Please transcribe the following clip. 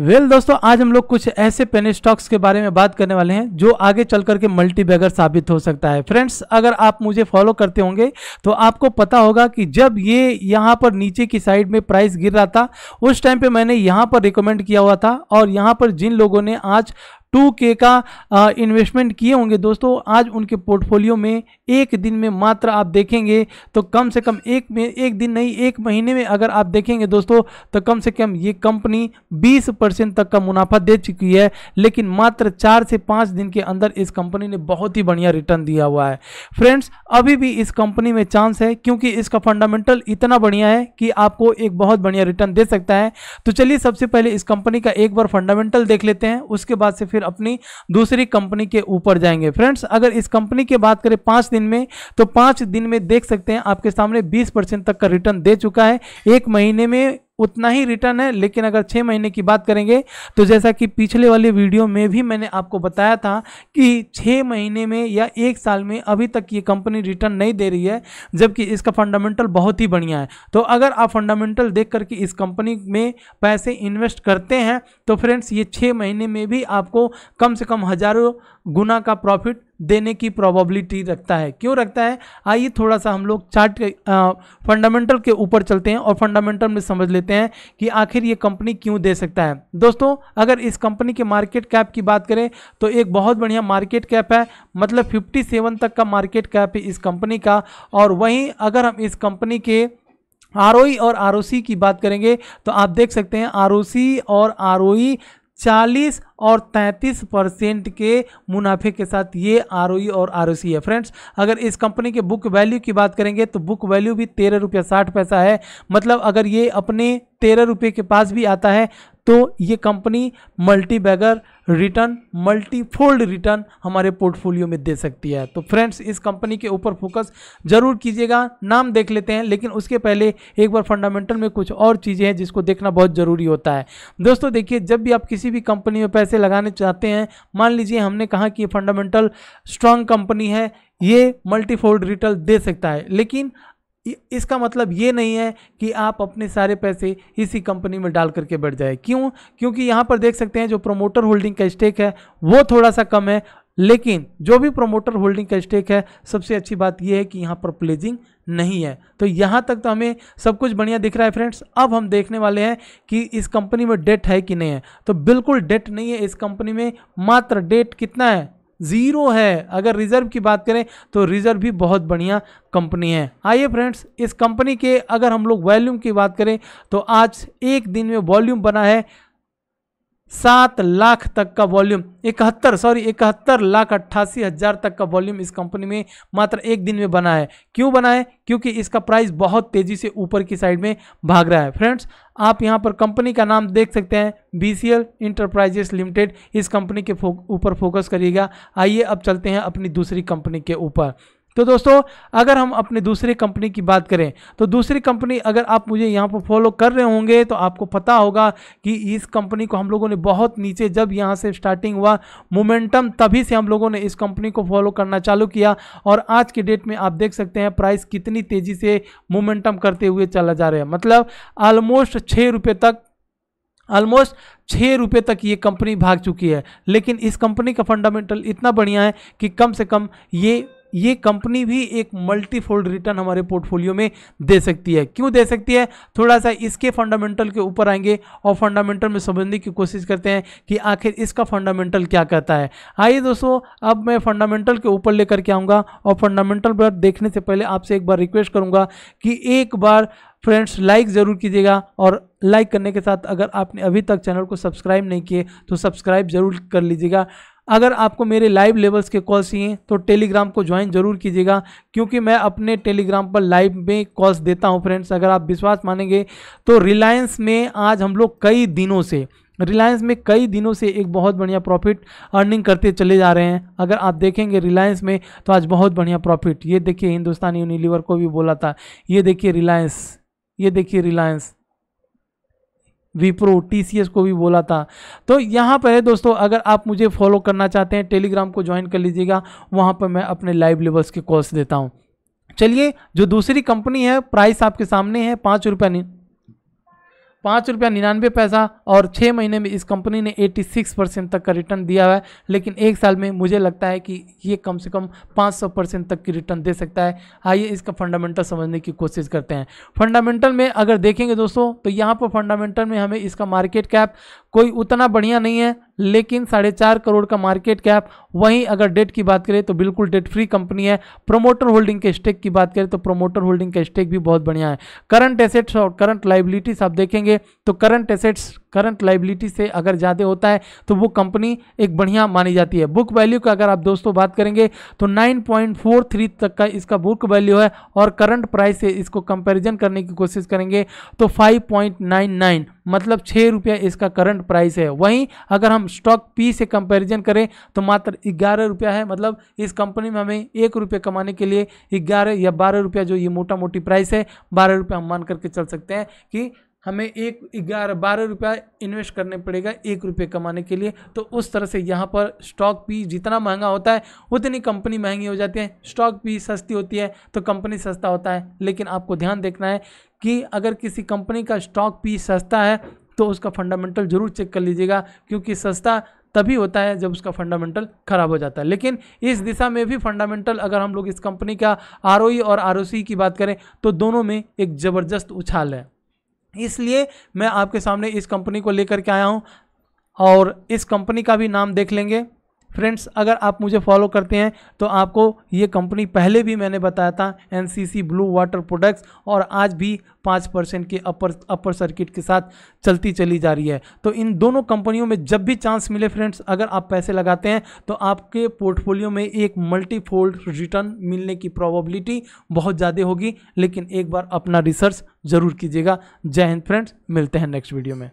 well well, दोस्तों आज हम लोग कुछ ऐसे पेन स्टॉक्स के बारे में बात करने वाले हैं जो आगे चल करके मल्टी बैगर साबित हो सकता है फ्रेंड्स अगर आप मुझे फॉलो करते होंगे तो आपको पता होगा कि जब ये यहाँ पर नीचे की साइड में प्राइस गिर रहा था उस टाइम पे मैंने यहाँ पर रिकमेंड किया हुआ था और यहाँ पर जिन लोगों ने आज टू के का इन्वेस्टमेंट किए होंगे दोस्तों आज उनके पोर्टफोलियो में एक दिन में मात्र आप देखेंगे तो कम से कम एक में एक दिन नहीं एक महीने में अगर आप देखेंगे दोस्तों तो कम से कम ये कंपनी 20 परसेंट तक का मुनाफा दे चुकी है लेकिन मात्र चार से पाँच दिन के अंदर इस कंपनी ने बहुत ही बढ़िया रिटर्न दिया हुआ है फ्रेंड्स अभी भी इस कंपनी में चांस है क्योंकि इसका फंडामेंटल इतना बढ़िया है कि आपको एक बहुत बढ़िया रिटर्न दे सकता है तो चलिए सबसे पहले इस कंपनी का एक बार फंडामेंटल देख लेते हैं उसके बाद से फिर अपनी दूसरी कंपनी के ऊपर जाएंगे फ्रेंड्स अगर इस कंपनी की बात करें पांच दिन में तो पांच दिन में देख सकते हैं आपके सामने बीस तक का रिटर्न दे चुका है एक महीने में उतना ही रिटर्न है लेकिन अगर छः महीने की बात करेंगे तो जैसा कि पिछले वाले वीडियो में भी मैंने आपको बताया था कि छः महीने में या एक साल में अभी तक ये कंपनी रिटर्न नहीं दे रही है जबकि इसका फंडामेंटल बहुत ही बढ़िया है तो अगर आप फंडामेंटल देख करके इस कंपनी में पैसे इन्वेस्ट करते हैं तो फ्रेंड्स ये छः महीने में भी आपको कम से कम हज़ारों गुना का प्रॉफिट देने की प्रोबेबिलिटी रखता है क्यों रखता है आइए थोड़ा सा हम लोग चार्ट के फंडामेंटल के ऊपर चलते हैं और फंडामेंटल में समझ लेते हैं कि आखिर ये कंपनी क्यों दे सकता है दोस्तों अगर इस कंपनी के मार्केट कैप की बात करें तो एक बहुत बढ़िया मार्केट कैप है मतलब 57 तक का मार्केट कैप है इस कंपनी का और वहीं अगर हम इस कंपनी के आर e और आर की बात करेंगे तो आप देख सकते हैं आर और आर 40 और 33 परसेंट के मुनाफे के साथ ये आर और आर है फ्रेंड्स अगर इस कंपनी के बुक वैल्यू की बात करेंगे तो बुक वैल्यू भी तेरह रुपया साठ पैसा है मतलब अगर ये अपने तेरह रुपये के पास भी आता है तो ये company multibagger return multifold return हमारे पोर्टफोलियो में दे सकती है तो फ्रेंड्स इस कंपनी के ऊपर फोकस जरूर कीजिएगा नाम देख लेते हैं लेकिन उसके पहले एक बार फंडामेंटल में कुछ और चीज़ें हैं जिसको देखना बहुत ज़रूरी होता है दोस्तों देखिए जब भी आप किसी भी कंपनी में पैसे लगाने चाहते हैं मान लीजिए हमने कहा कि ये फंडामेंटल स्ट्रांग कंपनी है ये मल्टीफोल्ड रिटर्न दे सकता है लेकिन इसका मतलब ये नहीं है कि आप अपने सारे पैसे इसी कंपनी में डाल करके बैठ जाए क्यों क्योंकि यहाँ पर देख सकते हैं जो प्रोमोटर होल्डिंग का स्टेक है वो थोड़ा सा कम है लेकिन जो भी प्रोमोटर होल्डिंग का स्टेक है सबसे अच्छी बात यह है कि यहाँ पर प्लेजिंग नहीं है तो यहाँ तक तो हमें सब कुछ बढ़िया दिख रहा है फ्रेंड्स अब हम देखने वाले हैं कि इस कंपनी में डेट है कि नहीं है तो बिल्कुल डेट नहीं है इस कंपनी में मात्र डेट कितना है ज़ीरो है अगर रिज़र्व की बात करें तो रिज़र्व भी बहुत बढ़िया कंपनी है आइए फ्रेंड्स इस कंपनी के अगर हम लोग वॉल्यूम की बात करें तो आज एक दिन में वॉल्यूम बना है सात लाख तक का वॉल्यूम इकहत्तर सॉरी इकहत्तर लाख अट्ठासी हज़ार तक का वॉल्यूम इस कंपनी में मात्र एक दिन में बना है क्यों बना है क्योंकि इसका प्राइस बहुत तेज़ी से ऊपर की साइड में भाग रहा है फ्रेंड्स आप यहाँ पर कंपनी का नाम देख सकते हैं B C L enterprises limited इस कंपनी के ऊपर फो, फोकस करिएगा आइए अब चलते हैं अपनी दूसरी कंपनी के ऊपर तो दोस्तों अगर हम अपने दूसरी कंपनी की बात करें तो दूसरी कंपनी अगर आप मुझे यहाँ पर फॉलो कर रहे होंगे तो आपको पता होगा कि इस कंपनी को हम लोगों ने बहुत नीचे जब यहाँ से स्टार्टिंग हुआ मोमेंटम तभी से हम लोगों ने इस कंपनी को फॉलो करना चालू किया और आज के डेट में आप देख सकते हैं प्राइस कितनी तेज़ी से मोमेंटम करते हुए चला जा रहा है मतलब ऑलमोस्ट छः रुपये तक ऑलमोस्ट छः रुपये तक ये कंपनी भाग चुकी है लेकिन इस कंपनी का फंडामेंटल इतना बढ़िया है कि कम से कम ये ये कंपनी भी एक मल्टीफोल्ड रिटर्न हमारे पोर्टफोलियो में दे सकती है क्यों दे सकती है थोड़ा सा इसके फंडामेंटल के ऊपर आएंगे और फंडामेंटल में समझने की कोशिश करते हैं कि आखिर इसका फंडामेंटल क्या कहता है आइए दोस्तों अब मैं फंडामेंटल के ऊपर लेकर के आऊँगा और फंडामेंटल पर देखने से पहले आपसे एक बार रिक्वेस्ट करूँगा कि एक बार फ्रेंड्स लाइक ज़रूर कीजिएगा और लाइक करने के साथ अगर आपने अभी तक चैनल को सब्सक्राइब नहीं किए तो सब्सक्राइब ज़रूर कर लीजिएगा अगर आपको मेरे लाइव लेवल्स के कॉल्स चाहिए तो टेलीग्राम को ज्वाइन जरूर कीजिएगा क्योंकि मैं अपने टेलीग्राम पर लाइव में कॉल्स देता हूं फ्रेंड्स अगर आप विश्वास मानेंगे तो रिलायंस में आज हम लोग कई दिनों से रिलायंस में कई दिनों से एक बहुत बढ़िया प्रॉफिट अर्निंग करते चले जा रहे हैं अगर आप देखेंगे रिलायंस में तो आज बहुत बढ़िया प्रॉफिट ये देखिए हिंदुस्तान यूनिलीवर को भी बोला था ये देखिए रिलायंस ये देखिए रिलायंस विप्रो टी को भी बोला था तो यहाँ पर है दोस्तों अगर आप मुझे फॉलो करना चाहते हैं टेलीग्राम को ज्वाइन कर लीजिएगा वहाँ पर मैं अपने लाइव लेवल्स के कोर्स देता हूँ चलिए जो दूसरी कंपनी है प्राइस आपके सामने है पाँच रुपये पाँच रुपया निन्यानवे पैसा और छः महीने में इस कंपनी ने 86 परसेंट तक का रिटर्न दिया है लेकिन एक साल में मुझे लगता है कि ये कम से कम 500 परसेंट तक की रिटर्न दे सकता है आइए इसका फंडामेंटल समझने की कोशिश करते हैं फंडामेंटल में अगर देखेंगे दोस्तों तो यहाँ पर फंडामेंटल में हमें इसका मार्केट कैप कोई उतना बढ़िया नहीं है लेकिन साढ़े चार करोड़ का मार्केट कैप वहीं अगर डेट की बात करें तो बिल्कुल डेट फ्री कंपनी है प्रोमोटर होल्डिंग के स्टेक की बात करें तो प्रोमोटर होल्डिंग का स्टेक भी बहुत बढ़िया है करंट एसेट्स और करंट लाइबिलिटीज आप देखेंगे तो करंट एसेट्स करंट लाइबिलिटी से अगर ज़्यादा होता है तो वो कंपनी एक बढ़िया मानी जाती है बुक वैल्यू का अगर आप दोस्तों बात करेंगे तो 9.43 तक का इसका बुक वैल्यू है और करंट प्राइस से इसको कंपैरिजन करने की कोशिश करेंगे तो 5.99 मतलब छः रुपया इसका करंट प्राइस है वहीं अगर हम स्टॉक पी से कंपैरिजन करें तो मात्र ग्यारह रुपया है मतलब इस कंपनी में हमें एक रुपये कमाने के लिए ग्यारह या बारह रुपया जो ये मोटा मोटी प्राइस है बारह रुपया हम मान करके चल सकते हैं कि हमें एक ग्यारह बारह रुपया इन्वेस्ट करने पड़ेगा एक रुपये कमाने के लिए तो उस तरह से यहाँ पर स्टॉक भी जितना महंगा होता है उतनी कंपनी महंगी हो जाती है स्टॉक भी सस्ती होती है तो कंपनी सस्ता होता है लेकिन आपको ध्यान देखना है कि अगर किसी कंपनी का स्टॉक भी सस्ता है तो उसका फंडामेंटल जरूर चेक कर लीजिएगा क्योंकि सस्ता तभी होता है जब उसका फंडामेंटल खराब हो जाता है लेकिन इस दिशा में भी फंडामेंटल अगर हम लोग इस कंपनी का आर e और आर की बात करें तो दोनों में एक ज़बरदस्त उछाल है इसलिए मैं आपके सामने इस कंपनी को लेकर के आया हूँ और इस कंपनी का भी नाम देख लेंगे फ्रेंड्स अगर आप मुझे फॉलो करते हैं तो आपको ये कंपनी पहले भी मैंने बताया था एन ब्लू वाटर प्रोडक्ट्स और आज भी पाँच परसेंट के अपर अपर सर्किट के साथ चलती चली जा रही है तो इन दोनों कंपनियों में जब भी चांस मिले फ्रेंड्स अगर आप पैसे लगाते हैं तो आपके पोर्टफोलियो में एक मल्टीफोल्ड रिटर्न मिलने की प्रॉबिलिटी बहुत ज़्यादा होगी लेकिन एक बार अपना रिसर्च ज़रूर कीजिएगा जय हिंद फ्रेंड्स मिलते हैं नेक्स्ट वीडियो में